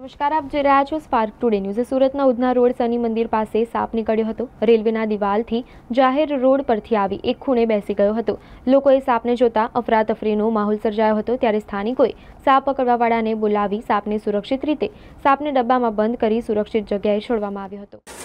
नमस्कार अब जरा आज स्पार्क टुडे न्यूज सूरतના ઉдна રોડ સની મંદિર પાસે સાપ નીકળ્યો હતો રેલવેના દીવાલથી જાહેર રોડ પરથી આવી એક ખૂણે બેસી ગયો હતો લોકોએ સાપને જોતા અફરાતફરીનું માહોલ સર્જાયું હતું ત્યારે સ્થાનિકોએ સાપ પકડવાવાડાને બોલાવી સાપને સુરક્ષિત રીતે સાપને ડબ્બામાં બંધ કરી સુરક્ષિત જગ્યાએ છોડવામાં આવ્યો હતો